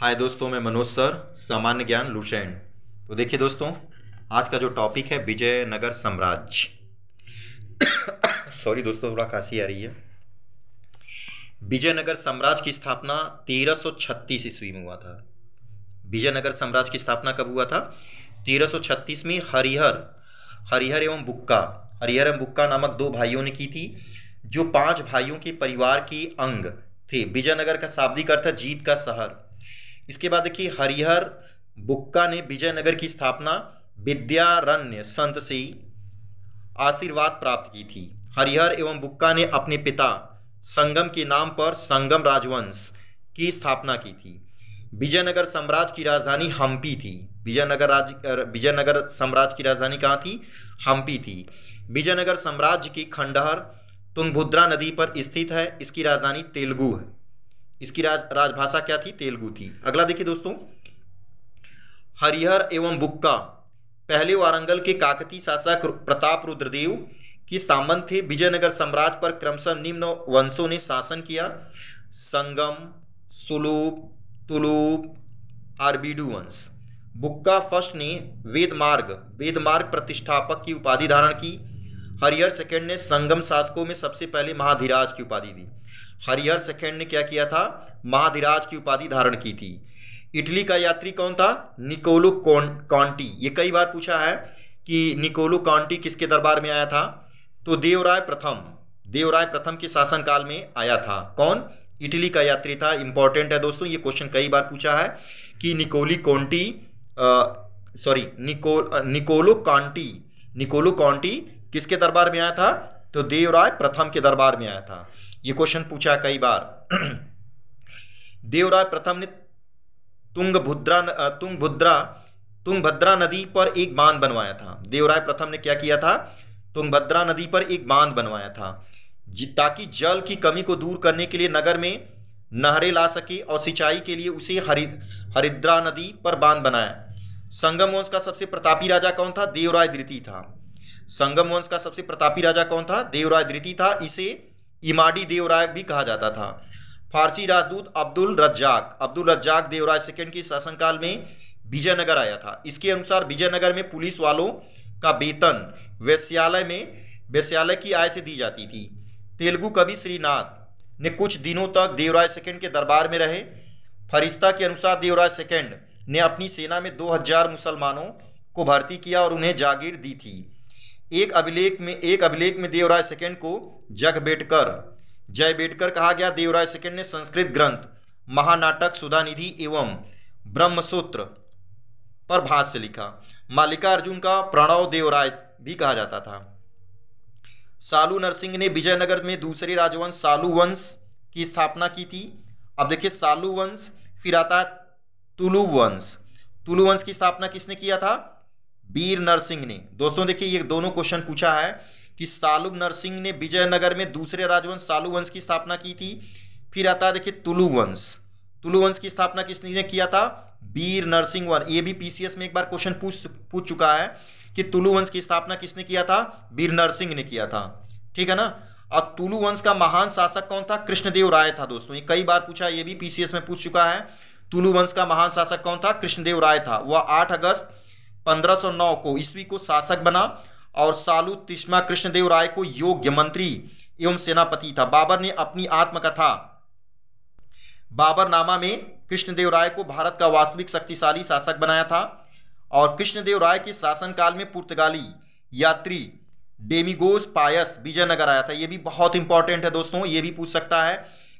हाय दोस्तों मैं मनोज सर सामान्य ज्ञान लुसैन तो देखिए दोस्तों आज का जो टॉपिक है विजयनगर साम्राज्य सॉरी दोस्तों थोड़ा खांसी आ रही है विजयनगर साम्राज्य की स्थापना 1336 ईस्वी में हुआ था विजयनगर साम्राज्य की स्थापना कब हुआ था 1336 में हरिहर हरिहर एवं बुक्का हरिहर एवं बुक्का नामक दो भाइयों ने की थी जो पांच भाइयों के परिवार की अंग थे विजयनगर का शाब्दिक अर्थ जीत का शहर इसके बाद देखिए हरिहर बुक्का ने विजयनगर की स्थापना विद्यारण्य संत से आशीर्वाद प्राप्त की थी हरिहर एवं बुक्का ने अपने पिता संगम के नाम पर संगम राजवंश की स्थापना की थी विजयनगर साम्राज्य की राजधानी हम्पी थी विजयनगर राज्य विजयनगर साम्राज्य की राजधानी कहाँ थी हम्पी थी विजयनगर साम्राज्य की खंडहर तुंगभुद्रा नदी पर स्थित है इसकी राजधानी तेलुगु है इसकी राज राजभाषा क्या थी तेलुगु थी अगला देखिए दोस्तों हरिहर एवं बुक्का पहले वारंगल के काकती शासक प्रताप रुद्रदेव के सामंत थे विजयनगर सम्राट पर क्रमशः निम्न वंशों ने शासन किया संगम सुलूप तुलूप आरबीडू वंश बुक्का फर्स्ट ने वेदमार्ग वेदमार्ग प्रतिष्ठापक की उपाधि धारण की हरिहर सेकेंड ने संगम शासकों में सबसे पहले महाधिराज की उपाधि दी हरिहर सेकेंड ने क्या किया था महाधिराज की उपाधि धारण की थी इटली का यात्री कौन था निकोलो कौन कॉन्टी ये कई बार पूछा है कि निकोलो कॉन्टी किसके दरबार में आया था तो देवराय प्रथम देवराय प्रथम के शासनकाल में आया था कौन इटली का यात्री था इंपॉर्टेंट है दोस्तों ये क्वेश्चन कई बार पूछा है कि Nicoli Conti sorry Nico Nicolo Conti Nicolo Conti किसके दरबार में आया था तो देवराय प्रथम के दरबार में आया था ये क्वेश्चन पूछा कई बार देवराय प्रथम ने भुद्रा तुंग भद्रा नदी पर एक बांध बनवाया था देवराय प्रथम ने क्या किया था तुंग भद्रा नदी पर एक बांध बनवाया था ताकि जल की कमी को दूर करने के लिए नगर में नहरें ला सके और सिंचाई के लिए उसे हरिद्रा नदी पर बांध बनाया संगम वंश का सबसे प्रतापी राजा कौन था देवराय द्वितीय था संगम वंश का सबसे प्रतापी राजा कौन था देवराय द्वितीय था इसे इमाडी देवराय भी कहा जाता था फारसी राजदूत Abdul Razzaq Abdul Razzaq Devaraya second के शासनकाल में विजयनगर आया था इसके अनुसार विजयनगर में पुलिस वालों का वेतन वैश्यालय में वैश्यालय की आय से दी जाती थी तेलुगु कवि श्रीनाथ ने कुछ दिनों तक देवराय सेकेंड के दरबार में रहे फरिश्ता के अनुसार देवराय सेकेंड ने अपनी सेना में 2000 मुसलमानों को भर्ती किया और उन्हें जागीर दी थी एक अभिलेख में एक अभिलेख में देवराय सेकेंड को जगबेटकर जयबेटकर कहा गया देवराय सेकेंड ने संस्कृत ग्रंथ महानाटक सुधानिधि एवं ब्रह्मसूत्र पर भाष्य लिखा मालिका अर्जुन का प्रणव देवराय भी कहा जाता था सालू नरसिंह ने विजयनगर में दूसरे राजवंश सालू वंश की स्थापना की थी अब देखिए सालू वंश फिर आता है तुलु वंश तुलु वंश की स्थापना किसने किया था वीर नरसिंह ने दोस्तों देखिए ये दोनों क्वेश्चन पूछा है कि सालुब नरसिंह ने विजयनगर में दूसरे राजवंश सालु वंश की स्थापना की थी फिर आता है देखिए तुलु वंश तुलु वंश की स्थापना किसने किया था वीर नरसिंह वन ये भी पीसीएस में एक बार क्वेश्चन पूछ पूछ चुका है कि तुलु वंश की स्थापना किसने किया था वीर नरसिंह ने किया था ठीक है ना और तुलु वंश का महान शासक कौन था कृष्णदेव राय था दोस्तों ये कई बार पूछा ये भी पीसीएस में पूछ चुका है तुलु वंश का महान शासक कौन था कृष्णदेव राय था वह आठ अगस्त 1509 को ईस्वी को शासक बना और सालू तिश्मा कृष्णदेव राय को योग्य मंत्री एवं सेनापति था बाबर ने अपनी आत्मकथा बाबरनामा में कृष्णदेव राय को भारत का वास्तविक शक्तिशाली शासक बनाया था और कृष्णदेव राय के शासनकाल में पुर्तगाली यात्री डेमिगोस पायस विजयनगर आया था ये भी बहुत इंपॉर्टेंट है दोस्तों ये भी पूछ सकता है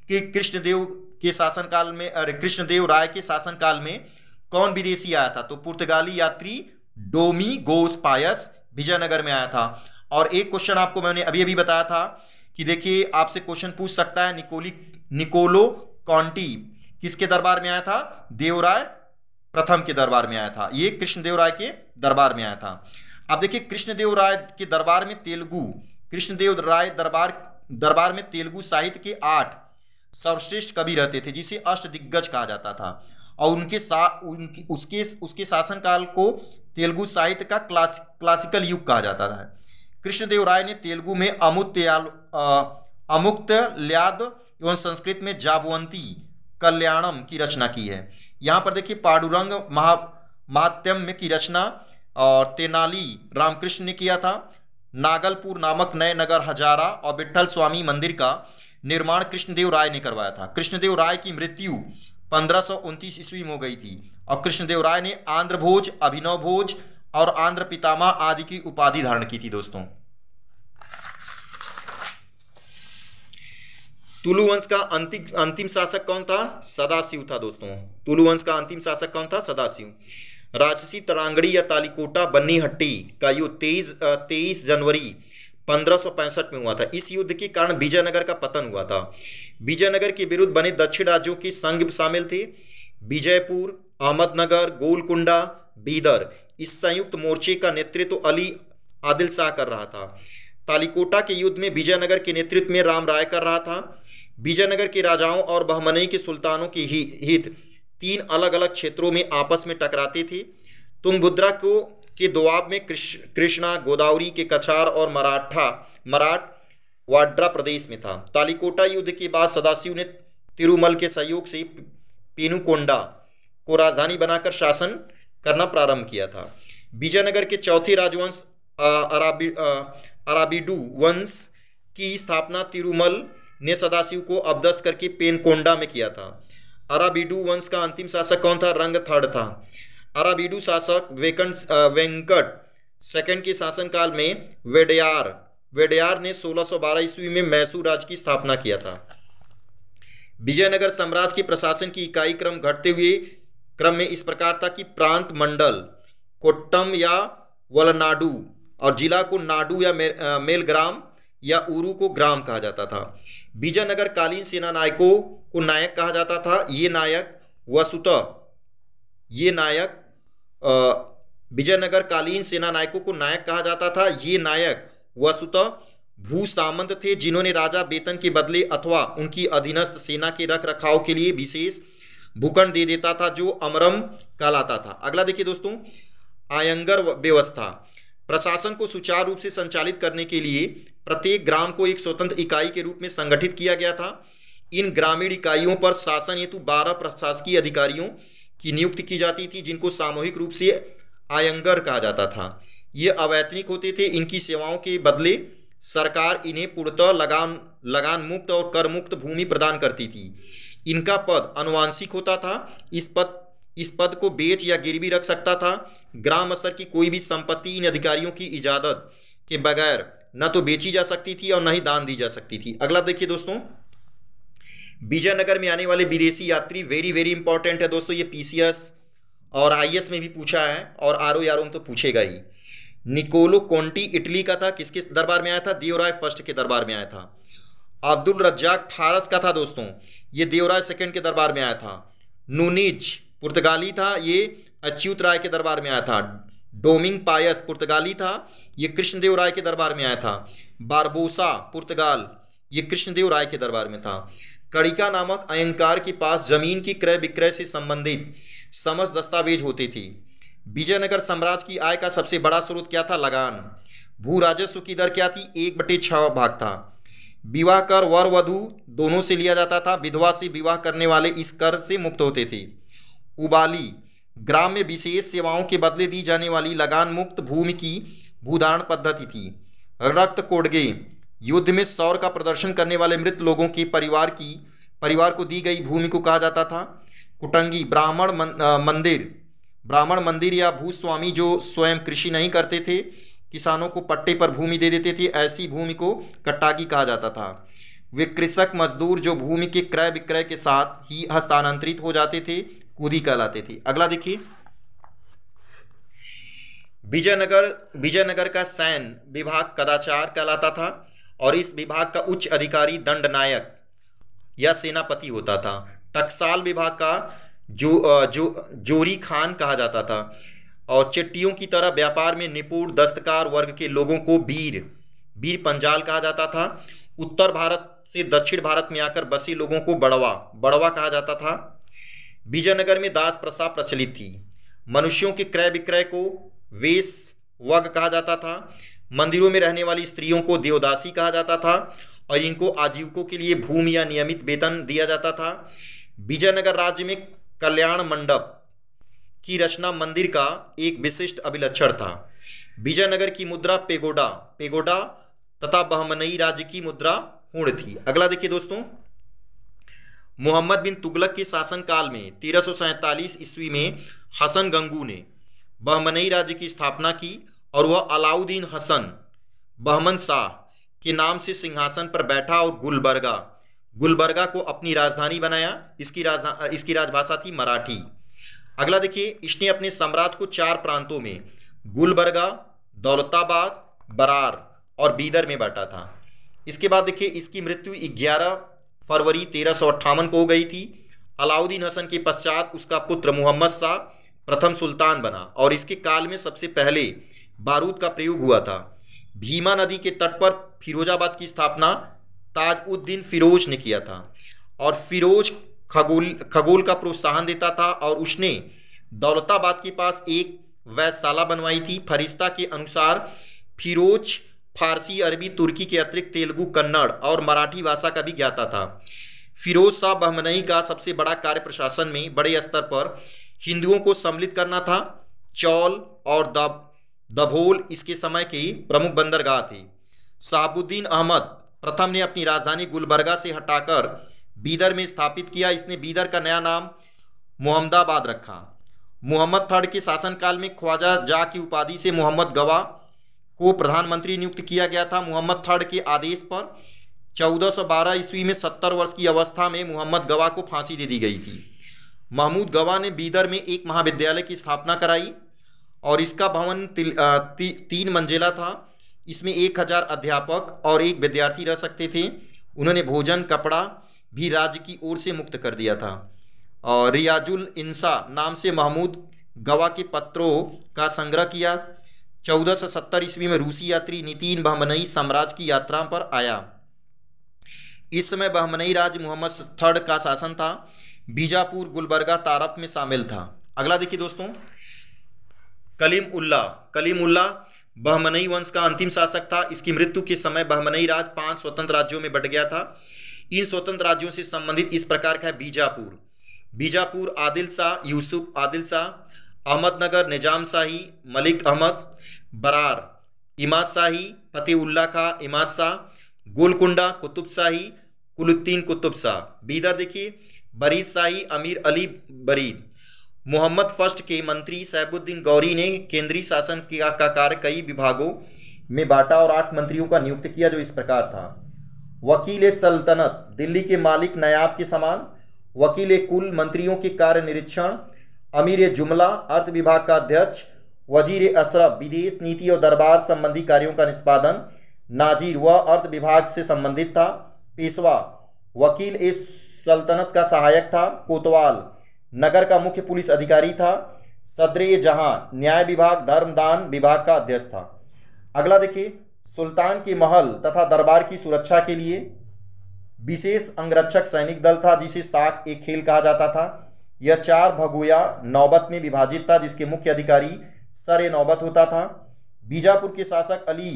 कि कृष्णदेव के शासनकाल में अरे कृष्णदेव राय के शासनकाल में कौन विदेशी आया था तो पुर्तगाली यात्री डोमी गोस पायस विजयनगर में आया था और एक क्वेश्चन आपको मैंने अभी अभी बताया था कि देखिए आपसे क्वेश्चन पूछ सकता है निकोली निकोलो कॉन्टी किसके दरबार में आया था देवराय प्रथम के दरबार में आया था ये कृष्णदेव राय के दरबार में आया था अब देखिए कृष्णदेव राय के दरबार में तेलुगु कृष्णदेव राय दरबार दरबार में तेलुगु साहित्य के आठ सर्वश्रेष्ठ कवि रहते थे जिसे अष्ट दिग्गज कहा जाता था और उनके सा उनकी उसके उसके शासनकाल को तेलुगु साहित्य का क्लास क्लासिकल युग कहा जाता था कृष्णदेव राय ने तेलुगु में अमुत्याल अमुक्त ल्याद एवं संस्कृत में जाबवंती कल्याणम की रचना की है यहाँ पर देखिए पाडुरंग महा महात्यम्य की रचना और तेनाली रामकृष्ण ने किया था नागलपुर नामक नए नगर हजारा और विट्ठल स्वामी मंदिर का निर्माण कृष्णदेव राय ने करवाया था कृष्णदेव राय की मृत्यु पंद्रह ईस्वी में हो गई थी और कृष्णदेव राय ने आंध्र भोज अभिनव भोज और आंध्र पितामा आदि की उपाधि धारण की थी दोस्तों तुलु वंश का अंतिम अंतिम शासक कौन था सदाशिव था दोस्तों तुलु वंश का अंतिम शासक कौन था सदाशिव राजसी तरांगड़ी या तालिकोटा बन्नी हट्टी का युद्ध तेईस तेईस जनवरी पंद्रह में हुआ था इस युद्ध के कारण विजयनगर का पतन हुआ था विजयनगर के विरुद्ध बने दक्षिण राज्यों की संघ शामिल थी विजयपुर अहमदनगर गोलकुंडा बीदर इस संयुक्त मोर्चे का नेतृत्व तो अली आदिल शाह कर रहा था तालिकोटा के युद्ध में विजयनगर के नेतृत्व में राम राय कर रहा था विजयनगर के राजाओं और बहमनई के सुल्तानों की हित तीन अलग अलग क्षेत्रों में आपस में टकराती थी तुंगभुद्रा को के दुआब में कृष्णा गोदावरी के कछार और मराठा मराठ वाड्रा प्रदेश में था तालिकोटा युद्ध के बाद सदाशिव ने तिरुमल के सहयोग से पीनुकोंडा को राजधानी बनाकर शासन करना प्रारंभ किया था विजयनगर के चौथे राजवंश अराबिडू अराबीडू वंश की स्थापना तिरुमल ने सदाशिव को अबदस करके पेनकोंडा में किया था अराबीडू वंश का अंतिम शासक कौन था रंग थर्ड था अराबीडू शासक वेकंट वेंकट सेकंड के शासनकाल में वेडयार वेडयार ने 1612 ईस्वी में मैसूर राज्य की स्थापना किया था विजयनगर साम्राज्य के प्रशासन की इकाई क्रम घटते हुए क्रम में इस प्रकार था कि प्रांत मंडल कोट्टम या वलनाडु और जिला को नाडु या मेलग्राम या उरू को ग्राम कहा जाता था विजयनगर कालीन सेना नायकों को नायक कहा जाता था ये नायक वसुत ये नायक विजयनगर कालीन सेना नायकों को नायक कहा जाता था ये नायक वसुतः भू सामंत थे जिन्होंने राजा वेतन के बदले अथवा उनकी अधीनस्थ सेना के रख रखाव के लिए विशेष भूखंड दे देता था जो अमरम कहलाता था अगला देखिए दोस्तों आयंगर व्यवस्था प्रशासन को सुचारू रूप से संचालित करने के लिए प्रत्येक ग्राम को एक स्वतंत्र इकाई के रूप में संगठित किया गया था इन ग्रामीण इकाइयों पर शासन हेतु बारह प्रशासकीय अधिकारियों की नियुक्ति की जाती थी जिनको सामूहिक रूप से आयंगर कहा जाता था ये अवैतनिक होते थे इनकी सेवाओं के बदले सरकार इन्हें पूर्णतः लगान लगान मुक्त और कर मुक्त भूमि प्रदान करती थी इनका पद अनुवांशिक होता था इस पद इस पद को बेच या गिरवी रख सकता था ग्राम स्तर की कोई भी संपत्ति इन अधिकारियों की इजाज़त के बगैर न तो बेची जा सकती थी और न ही दान दी जा सकती थी अगला देखिए दोस्तों विजयनगर में आने वाले विदेशी यात्री वेरी वेरी इंपॉर्टेंट है दोस्तों ये पीसीएस और आईएएस में भी पूछा है और आर ओ में तो पूछेगा ही निकोलो कोंटी इटली का था किस किस दरबार में आया था देवराय फर्स्ट के दरबार में आया था अब्दुल रज्जाक फारस का था दोस्तों ये देवराय सेकंड के दरबार में आया था नूनिज पुर्तगाली था ये अच्युत राय के दरबार में आया था डोमिंग पायस पुर्तगाली था ये कृष्णदेव राय के दरबार में आया था बारबोसा पुर्तगाल ये कृष्णदेव राय के दरबार में था कड़िका नामक अयंकार के पास जमीन की क्रय विक्रय से संबंधित समस्त दस्तावेज होते थे विजयनगर साम्राज्य की आय का सबसे बड़ा स्रोत क्या था लगान भू राजस्व की दर क्या थी एक बटे छः भाग था विवाह कर वर वधु दोनों से लिया जाता था विधवा से विवाह करने वाले इस कर से मुक्त होते थे उबाली ग्राम में विशेष सेवाओं के बदले दी जाने वाली लगान मुक्त भूमि की भूदान पद्धति थी रक्त कोडगे युद्ध में सौर का प्रदर्शन करने वाले मृत लोगों के परिवार की परिवार को दी गई भूमि को कहा जाता था कुटंगी ब्राह्मण मंदिर ब्राह्मण मंदिर या भूस्वामी जो स्वयं कृषि नहीं करते थे किसानों को पट्टे पर भूमि दे देते थे ऐसी भूमि को कट्टागी कहा जाता था वे कृषक मजदूर जो भूमि के क्रय विक्रय के साथ ही हस्तांतरित हो जाते थे कूदी कहलाते थे अगला देखिए विजयनगर विजयनगर का सैन्य विभाग कदाचार कहलाता था और इस विभाग का उच्च अधिकारी दंड नायक या सेनापति होता था टकसाल विभाग का जो जो जोरी खान कहा जाता था और चिट्टियों की तरह व्यापार में निपुण दस्तकार वर्ग के लोगों को बीर बीर पंजाल कहा जाता था उत्तर भारत से दक्षिण भारत में आकर बसे लोगों को बड़वा बड़वा कहा जाता था विजयनगर में दास प्रथा प्रचलित थी मनुष्यों के क्रय विक्रय को वेश वग कहा जाता था मंदिरों में रहने वाली स्त्रियों को देवदासी कहा जाता था और इनको आजीविकों के लिए भूमि या नियमित वेतन दिया जाता था विजयनगर राज्य में कल्याण मंडप की रचना मंदिर का एक विशिष्ट अभिलक्षण था विजयनगर की मुद्रा पेगोडा पेगोडा तथा बहमनई राज्य की मुद्रा पूर्ण थी अगला देखिए दोस्तों मोहम्मद बिन तुगलक के शासनकाल में तेरह ईस्वी में हसन गंगू ने बहमनई राज्य की स्थापना की और वह अलाउद्दीन हसन बहमन शाह के नाम से सिंहासन पर बैठा और गुलबर्गा गुलबर्गा को अपनी राजधानी बनाया इसकी राजधानी इसकी राजभाषा थी मराठी अगला देखिए इसने अपने सम्राट को चार प्रांतों में गुलबर्गा दौलताबाद बरार और बीदर में बांटा था इसके बाद देखिए इसकी मृत्यु 11 फरवरी तेरह को हो गई थी अलाउद्दीन हसन के पश्चात उसका पुत्र मोहम्मद शाह प्रथम सुल्तान बना और इसके काल में सबसे पहले बारूद का प्रयोग हुआ था भीमा नदी के तट पर फिरोजाबाद की स्थापना ताज उद्दीन फिरोज ने किया था और फिरोज खगोल खगोल का प्रोत्साहन देता था और उसने दौलताबाद के पास एक वैशाला बनवाई थी फरिश्ता के अनुसार फिरोज फारसी अरबी तुर्की के अतिरिक्त तेलुगु कन्नड़ और मराठी भाषा का भी ज्ञाता था फिरोज शाह बहमनई का सबसे बड़ा कार्य प्रशासन में बड़े स्तर पर हिंदुओं को सम्मिलित करना था चौल और दब दभोल इसके समय की प्रमुख बंदरगाह थी साबुद्दीन अहमद प्रथम ने अपनी राजधानी गुलबर्गा से हटाकर बीदर में स्थापित किया इसने बीदर का नया नाम मोहम्मदाबाद रखा मोहम्मद थर्ड के शासनकाल में ख्वाजा जा की उपाधि से मोहम्मद गवा को प्रधानमंत्री नियुक्त किया गया था मोहम्मद थर्ड के आदेश पर 1412 ईस्वी में 70 वर्ष की अवस्था में मोहम्मद गवा को फांसी दे दी गई थी महमूद गवा ने बीदर में एक महाविद्यालय की स्थापना कराई और इसका भवन ती, तीन मंजिला था इसमें एक हज़ार अध्यापक और एक विद्यार्थी रह सकते थे उन्होंने भोजन कपड़ा भी राज्य की ओर से मुक्त कर दिया था और रियाजुल इंसा नाम से महमूद गवा के पत्रों का संग्रह किया चौदह सौ सत्तर ईस्वी में रूसी यात्री नितिन बहमनई साम्राज्य की यात्रा पर आया इस समय बहमनई राज मोहम्मद थर्ड का शासन था बीजापुर गुलबर्गा तारप में शामिल था अगला देखिए दोस्तों कलीम उल्ला कलीम उल्ला बहमनई वंश का अंतिम शासक था इसकी मृत्यु के समय बहमनई राज पांच स्वतंत्र राज्यों में बट गया था इन स्वतंत्र राज्यों से संबंधित इस प्रकार का है बीजापुर बीजापुर आदिल शाह यूसुफ आदिल शाह अहमदनगर निजाम शाही मलिक अहमद बरार इमाद शाही फतेउल्ला खा इमाद शाह गोलकुंडा कुतुब शाही कुलुद्दीन कुतुब शाह बीदर देखिए बरीद शाही अमीर अली बरीद मोहम्मद फर्स्ट के मंत्री सैबुद्दीन गौरी ने केंद्रीय शासन का, का कार्य कई विभागों में बांटा और आठ मंत्रियों का नियुक्त किया जो इस प्रकार था वकील सल्तनत दिल्ली के मालिक नायाब के समान वकील कुल मंत्रियों के कार्य निरीक्षण अमीर जुमला अर्थ विभाग का अध्यक्ष वजीर अशरफ विदेश नीति और दरबार संबंधी कार्यों का निष्पादन नाजिर व अर्थ विभाग से संबंधित था पेशवा वकील ए सल्तनत का सहायक था कोतवाल नगर का मुख्य पुलिस अधिकारी था सदरे जहां न्याय विभाग धर्मदान विभाग का अध्यक्ष था अगला देखिए सुल्तान के महल तथा दरबार की सुरक्षा के लिए विशेष अंगरक्षक सैनिक दल था जिसे साक एक खेल कहा जाता था यह चार भगोया नौबत में विभाजित था जिसके मुख्य अधिकारी सर नौबत होता था बीजापुर के शासक अली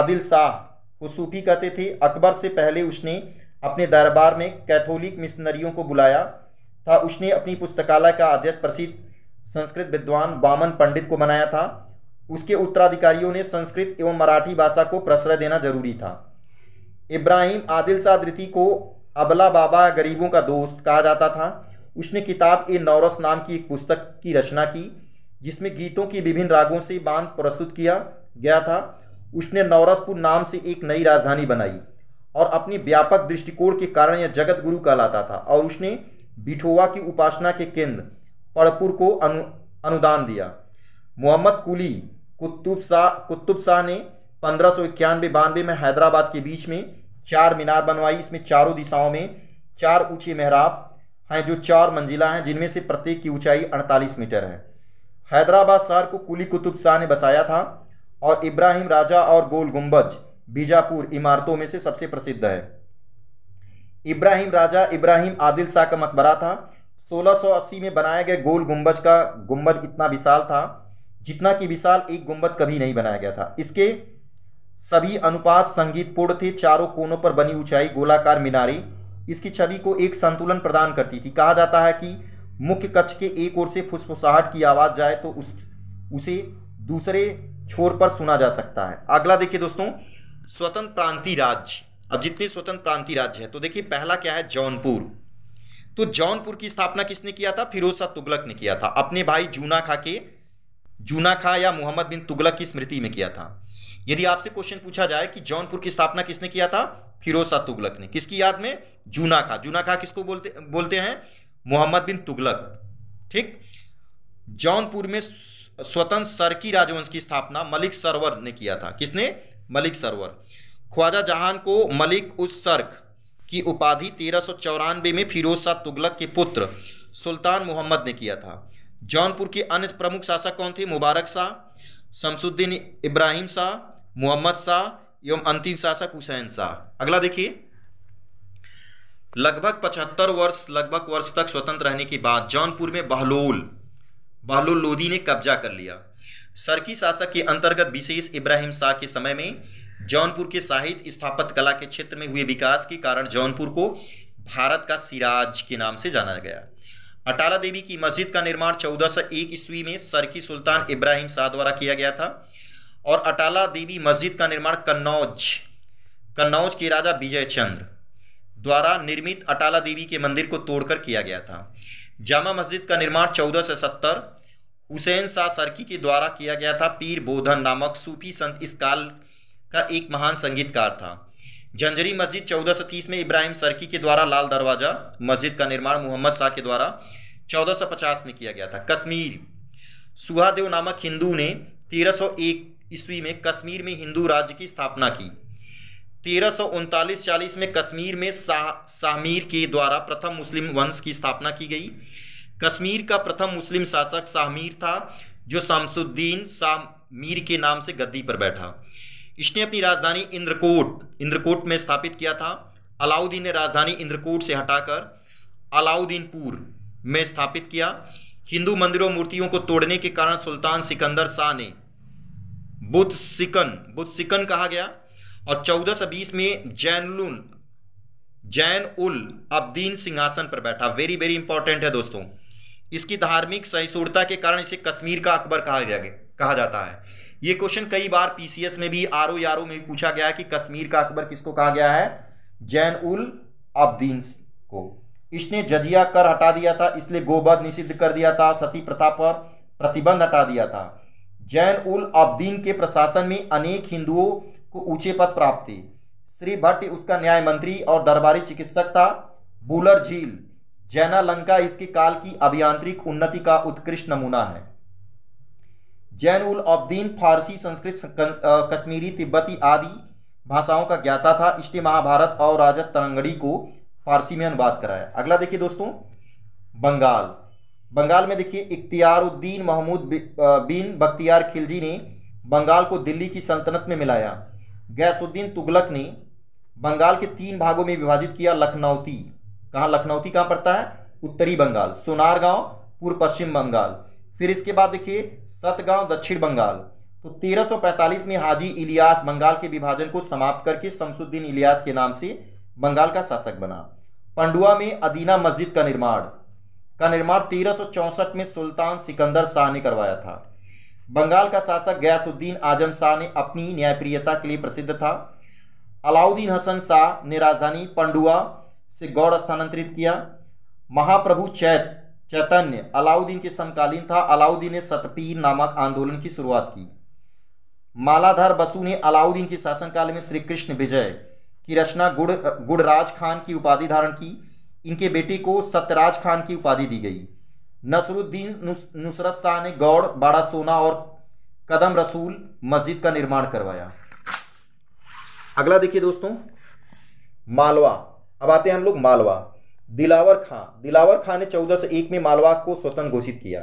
आदिल शाह को सूफी कहते थे अकबर से पहले उसने अपने दरबार में कैथोलिक मिशनरियों को बुलाया था उसने अपनी पुस्तकालय का अध्यक्ष प्रसिद्ध संस्कृत विद्वान वामन पंडित को बनाया था उसके उत्तराधिकारियों ने संस्कृत एवं मराठी भाषा को प्रश्रय देना जरूरी था इब्राहिम आदिल शाह को अबला बाबा गरीबों का दोस्त कहा जाता था उसने किताब ए नौरस नाम की एक पुस्तक की रचना की जिसमें गीतों की विभिन्न रागों से बांध प्रस्तुत किया गया था उसने नौरसपुर नाम से एक नई राजधानी बनाई और अपनी व्यापक दृष्टिकोण के कारण यह जगत गुरु कहलाता था और उसने बिठोवा की उपासना के केंद्र पड़पुर को अनु अनुदान दिया मोहम्मद कुली कुतुब शाह कुतुब शाह ने पंद्रह सौ इक्यानवे बानवे में हैदराबाद के बीच में चार मीनार बनवाई इसमें चारों दिशाओं में चार ऊंचे मेहराब हैं जो चार मंजिला हैं जिनमें से प्रत्येक की ऊंचाई 48 मीटर है हैदराबाद शहर को कुली कुतुब शाह ने बसाया था और इब्राहिम राजा और गोल गुम्बज बीजापुर इमारतों में से सबसे प्रसिद्ध है इब्राहिम राजा इब्राहिम आदिल शाह का मकबरा था 1680 में बनाए गए गोल गुंबज का गुंबद इतना विशाल था जितना कि विशाल एक गुंबद कभी नहीं बनाया गया था इसके सभी अनुपात संगीतपूर्ण थे चारों कोनों पर बनी ऊंचाई गोलाकार मीनारी इसकी छवि को एक संतुलन प्रदान करती थी कहा जाता है कि मुख्य कक्ष के एक ओर से फुसफुसाहट की आवाज़ जाए तो उस उसे दूसरे छोर पर सुना जा सकता है अगला देखिए दोस्तों स्वतंत्र प्रांति राज्य अब जितने स्वतंत्र प्रांतीय राज्य है तो देखिए पहला क्या है जौनपुर तो जौनपुर की स्थापना किसने किया था फिरोज शाह तुगलक ने किया था अपने भाई जूना खा के जूना खा या मोहम्मद बिन तुगलक की स्मृति में किया था यदि आपसे क्वेश्चन पूछा जाए कि जौनपुर की स्थापना किसने किया था फिरोज शाह तुगलक ने किसकी याद में जूना खा जूना खा किसको बोलते बोलते हैं मोहम्मद बिन तुगलक ठीक जौनपुर में स्वतंत्र सरकी राजवंश की स्थापना मलिक सरवर ने किया था किसने मलिक सरवर ख्वाजा जहान को मलिक उस सर्क की उपाधि तेरह में फिरोज शाह तुगलक के पुत्र सुल्तान मोहम्मद ने किया था जौनपुर के अन्य प्रमुख शासक कौन थे मुबारक शाह शमसुद्दीन इब्राहिम शाह मोहम्मद शाह एवं अंतिम शासक हुसैन शाह अगला देखिए लगभग 75 वर्ष लगभग वर्ष तक स्वतंत्र रहने के बाद जौनपुर में बहलोल बहलोल लोधी ने कब्जा कर लिया सरकी शासक के अंतर्गत विशेष इब्राहिम शाह के समय में जौनपुर के साहित्य स्थापत कला के क्षेत्र में हुए विकास के कारण जौनपुर को भारत का सिराज के नाम से जाना गया अटाला देवी की मस्जिद का निर्माण 1401 ईस्वी में सरकी सुल्तान इब्राहिम शाह द्वारा किया गया था और अटाला देवी मस्जिद का निर्माण कन्नौज कन्नौज के राजा विजय चंद्र द्वारा निर्मित अटाला देवी के मंदिर को तोड़कर किया गया था जामा मस्जिद का निर्माण चौदह सौ सत्तर हुसैन शाह सरकी के द्वारा किया गया था पीर बोधन नामक सूफी संत इस काल का एक महान संगीतकार था जंजरी मस्जिद 1430 में इब्राहिम सरकी के द्वारा लाल दरवाज़ा मस्जिद का निर्माण मोहम्मद शाह के द्वारा 1450 में किया गया था कश्मीर सुहादेव नामक हिंदू ने 1301 ईस्वी में कश्मीर में हिंदू राज्य की स्थापना की तेरह सौ उनतालीस चालीस में कश्मीर में शाह शाहमीर के द्वारा प्रथम मुस्लिम वंश की स्थापना की गई कश्मीर का प्रथम मुस्लिम शासक शाहमीर था जो शमसुद्दीन मीर के नाम से गद्दी पर बैठा इसने अपनी राजधानी इंद्रकोट इंद्रकोट में स्थापित किया था अलाउद्दीन ने राजधानी इंद्रकोट से हटाकर अलाउद्दीनपुर में स्थापित किया हिंदू मंदिरों मूर्तियों को तोड़ने के कारण सुल्तान सिकंदर शाह ने बुद्ध सिकन बुद्ध सिकन कहा गया और चौदह सौ बीस में जैनुल जैन उल अब्दीन सिंहासन पर बैठा वेरी वेरी इंपॉर्टेंट है दोस्तों इसकी धार्मिक सहिष्णुता के कारण इसे कश्मीर का अकबर कहा गया कहा जाता है ये क्वेश्चन कई बार पीसीएस में भी आरो यारो में भी पूछा गया है कि कश्मीर का अकबर किसको कहा गया है जैन उल अब्दीन को इसने जजिया कर हटा दिया था इसलिए गोबध निषिद्ध कर दिया था सती प्रथा पर प्रतिबंध हटा दिया था जैन उल अब्दीन के प्रशासन में अनेक हिंदुओं को ऊंचे पद प्राप्त थे श्री भट्ट उसका न्याय मंत्री और दरबारी चिकित्सक था बुलर झील जैनालंका इसके काल की अभियांत्रिक उन्नति का उत्कृष्ट नमूना है जैन उल अब्दीन फारसी संस्कृत कश्मीरी तिब्बती आदि भाषाओं का ज्ञाता था इसने महाभारत और राजद तरंगड़ी को फारसी में अनुवाद कराया अगला देखिए दोस्तों बंगाल बंगाल में देखिए इख्तियारुद्दीन महमूद बिन बख्तियार खिलजी ने बंगाल को दिल्ली की सल्तनत में मिलाया गैसुद्दीन तुगलक ने बंगाल के तीन भागों में विभाजित किया लखनौती कहाँ लखनौती कहाँ पड़ता है उत्तरी बंगाल सोनार गाँव पूर्व पश्चिम बंगाल फिर इसके बाद देखिए सतगांव दक्षिण बंगाल तो 1345 में हाजी इलियास बंगाल के विभाजन को समाप्त करके शमसुद्दीन इलियास के नाम से बंगाल का शासक बना पंडुआ में अदीना मस्जिद का निर्माण का निर्माण तेरह में सुल्तान सिकंदर शाह ने करवाया था बंगाल का शासक गयासुद्दीन आजम शाह ने अपनी न्यायप्रियता के लिए प्रसिद्ध था अलाउद्दीन हसन शाह ने राजधानी पंडुआ से गौड़ स्थानांतरित किया महाप्रभु चैत चैतन्य अलाउद्दीन के समकालीन था अलाउद्दीन ने सतपीर नामक आंदोलन की शुरुआत की मालाधार बसु ने अलाउद्दीन के शासनकाल में श्री कृष्ण विजय की रचना गुड़ गुड़राज खान की उपाधि धारण की इनके बेटे को सत्यराज खान की उपाधि दी गई नसरुद्दीन नुसरत शाह ने गौड़ बाड़ा सोना और कदम रसूल मस्जिद का निर्माण करवाया अगला देखिए दोस्तों मालवा अब आते हैं हम लोग मालवा दिलावर खां दिलावर खां ने 1401 में मालवा को स्वतंत्र घोषित किया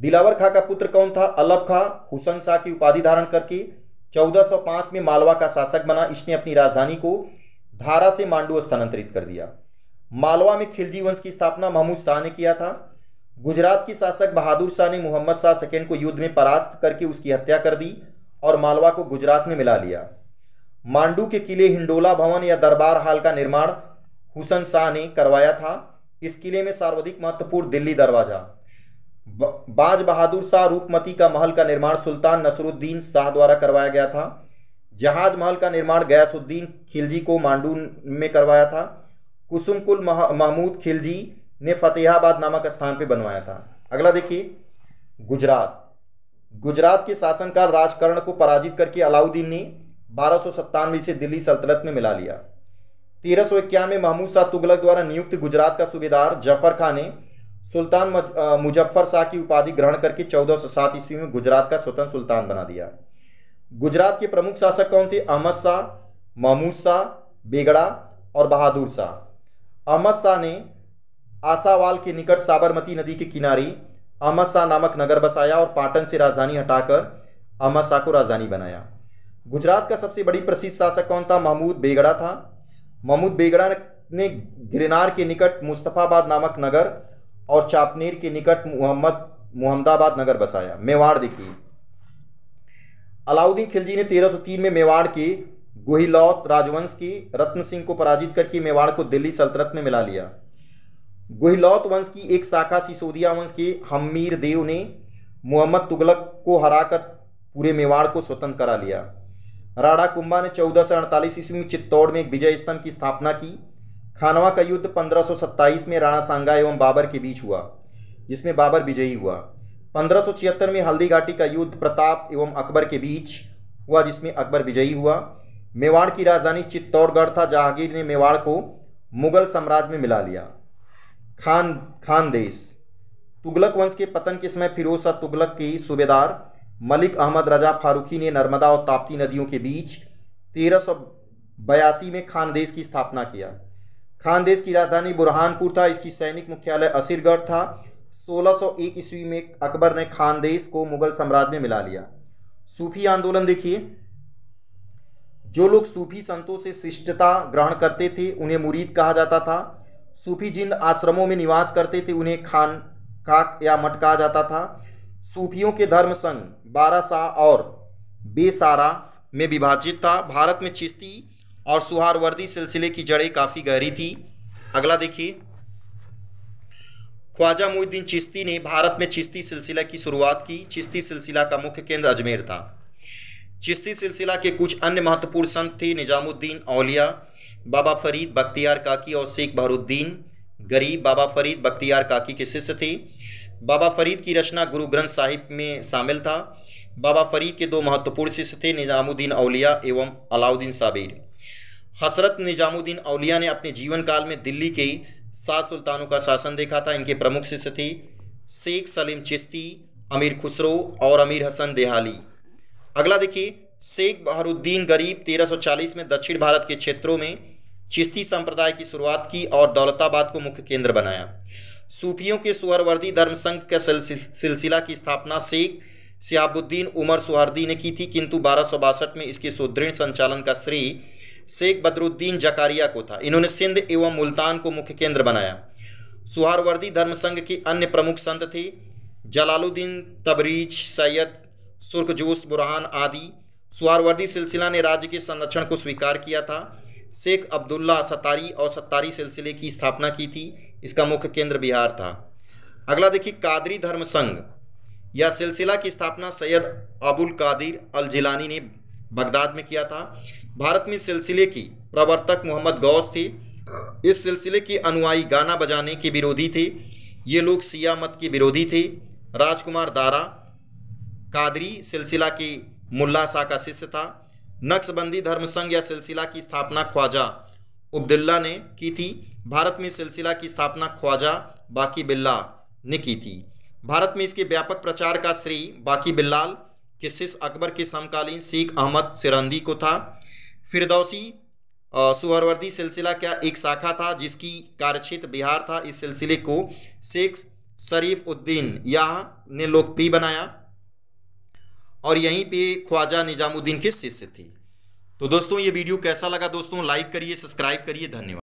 दिलावर खां का पुत्र कौन था अलब खां हुसन शाह की उपाधि धारण करके 1405 में मालवा का शासक बना इसने अपनी राजधानी को धारा से मांडू स्थानांतरित कर दिया मालवा में खिलजी वंश की स्थापना महमूद शाह ने किया था गुजरात की शासक बहादुर शाह ने मोहम्मद शाह सेकेंड को युद्ध में परास्त करके उसकी हत्या कर दी और मालवा को गुजरात में मिला लिया मांडू के किले हिंडोला भवन या दरबार हाल का निर्माण हुसन शाह ने करवाया था इस किले में सर्वाधिक महत्वपूर्ण दिल्ली दरवाजा बाज बहादुर शाह रूपमती का महल का निर्माण सुल्तान नसरुद्दीन शाह द्वारा करवाया गया था जहाज महल का निर्माण गयासुद्दीन खिलजी को मांडू में करवाया था कुसुमकुल महमूद खिलजी ने फतेहाबाद नामक स्थान पर बनवाया था अगला देखिए गुजरात गुजरात के शासनकाल राजकरण को पराजित करके अलाउद्दीन ने बारह से दिल्ली सल्तनत में मिला लिया तेरह सौ इक्यानवे महमूद शाह तुगलक द्वारा नियुक्त गुजरात का सूबेदार जफर खां ने सुल्तान मुजफ्फर शाह की उपाधि ग्रहण करके चौदह सौ सात ईस्वी में गुजरात का स्वतंत्र सुल्तान बना दिया गुजरात के प्रमुख शासक कौन थे अहमद शाह महमूद शाह बेगड़ा और बहादुर शाह अहमद शाह ने आसावाल के निकट साबरमती नदी के किनारे अहमद शाह नामक नगर बसाया और पाटन से राजधानी हटाकर अहमद शाह को राजधानी बनाया गुजरात का सबसे बड़ी प्रसिद्ध शासक कौन था महमूद बेगड़ा था महमूद बेगड़ा ने गिरनार के निकट मुस्तफ़ाबाद नामक नगर और चापनीर के निकट मोहम्मद मोहम्मदाबाद नगर बसाया मेवाड़ देखिए अलाउद्दीन खिलजी ने 1303 में मेवाड़ की गुहिलौत राजवंश की रत्न सिंह को पराजित करके मेवाड़ को दिल्ली सल्तनत में मिला लिया गुहिलौत वंश की एक शाखा सिसोदिया वंश के हमीर देव ने मोहम्मद तुगलक को हराकर पूरे मेवाड़ को स्वतंत्र करा लिया राणा कुंभा ने चौदह सौ अड़तालीस ईस्वी में चित्तौड़ में एक विजय स्तंभ की स्थापना की खानवा का युद्ध 1527 में राणा सांगा एवं बाबर के बीच हुआ जिसमें बाबर विजयी हुआ छिहत्तर में हल्दी घाटी का युद्ध प्रताप एवं अकबर के बीच हुआ जिसमें अकबर विजयी हुआ मेवाड़ की राजधानी चित्तौड़गढ़ था जहांगीर ने मेवाड़ को मुगल साम्राज्य में मिला लिया खान खानदेश तुगलक वंश के पतन के समय फिरोज शाह तुगलक की सूबेदार मलिक अहमद रजा फारूकी ने नर्मदा और ताप्ती नदियों के बीच तेरह बयासी में खानदेश की स्थापना किया खानदेश की राजधानी बुरहानपुर था इसकी सैनिक मुख्यालय असीरगढ़ था 1601 ईस्वी में अकबर ने खानदेश को मुगल साम्राज्य में मिला लिया सूफी आंदोलन देखिए जो लोग सूफी संतों से शिष्टता ग्रहण करते थे उन्हें मुरीद कहा जाता था सूफी जिन आश्रमों में निवास करते थे उन्हें खान काक या मठ कहा जाता था सूफियों के धर्म संघ बारासा और बेसारा में विभाजित था भारत में चिश्ती और सुहारवर्दी सिलसिले की जड़ें काफ़ी गहरी थी अगला देखिए ख्वाजा मुहिद्दीन चिश्ती ने भारत में चिश्ती सिलसिला की शुरुआत की चिश्ती सिलसिला का मुख्य केंद्र अजमेर था चिश्ती सिलसिला के कुछ अन्य महत्वपूर्ण संत थे निजामुद्दीन औलिया बाबा फरीद बख्तियार काकी और शेख बहरुद्दीन गरीब बाबा फरीद बख्तियार काकी के शिष्य थे बाबा फरीद की रचना गुरु ग्रंथ साहिब में शामिल था बाबा फरीद के दो महत्वपूर्ण शिष्य थे निजामुद्दीन अलिया एवं अलाउद्दीन साबिर हसरत निजामुद्दीन अलिया ने अपने जीवन काल में दिल्ली के सात सुल्तानों का शासन देखा था इनके प्रमुख शिष्य थे शेख सलीम चिश्ती अमीर खुसरो और अमीर हसन देहाली अगला देखिए शेख बहरुद्दीन गरीब 1340 में दक्षिण भारत के क्षेत्रों में चिश्ती संप्रदाय की शुरुआत की और दौलताबाद को मुख्य केंद्र बनाया सूफियों के सुहरवर्दी धर्म संघ का सिलसिला की स्थापना शेख सियाबुद्दीन उमर सुहार्दी ने की थी किंतु बारह में इसके सुदृढ़ संचालन का श्री शेख बदरुद्दीन जकारिया को था इन्होंने सिंध एवं मुल्तान को मुख्य केंद्र बनाया सुहारवर्दी धर्मसंघ की अन्य प्रमुख संत थे जलालुद्दीन तबरीज सैयद सुर्खजोस बुरहान आदि सुहारवर्दी सिलसिला ने राज्य के संरक्षण को स्वीकार किया था शेख अब्दुल्ला सतारी और सत्तारी सिलसिले की स्थापना की थी इसका मुख्य केंद्र बिहार था अगला देखिए कादरी धर्म संघ यह सिलसिला की स्थापना सैयद अबुल कादिर अल जिलानी ने बगदाद में किया था भारत में सिलसिले की प्रवर्तक मोहम्मद गौस थी इस सिलसिले की अनुयायी गाना बजाने की विरोधी थी ये लोग सिया मत की विरोधी थी राजकुमार दारा कादरी सिलसिला की मुल्ला शाह का शिष्य था नक्शबंदी धर्म संघ या सिलसिला की स्थापना ख्वाजा उब्दुल्ला ने की थी भारत में सिलसिला की स्थापना ख्वाजा बाकी बिल्ला ने की थी भारत में इसके व्यापक प्रचार का श्री बाकी बिल्लाल के अकबर के समकालीन शेख अहमद सिरंदी को था फिरदौसी सुहरवर्दी सिलसिला का एक शाखा था जिसकी कार्यक्षेत्र बिहार था इस सिलसिले को शेख शरीफ उद्दीन याह ने लोकप्रिय बनाया और यहीं पे ख्वाजा निजामुद्दीन के शिष्य थे तो दोस्तों ये वीडियो कैसा लगा दोस्तों लाइक करिए सब्सक्राइब करिए धन्यवाद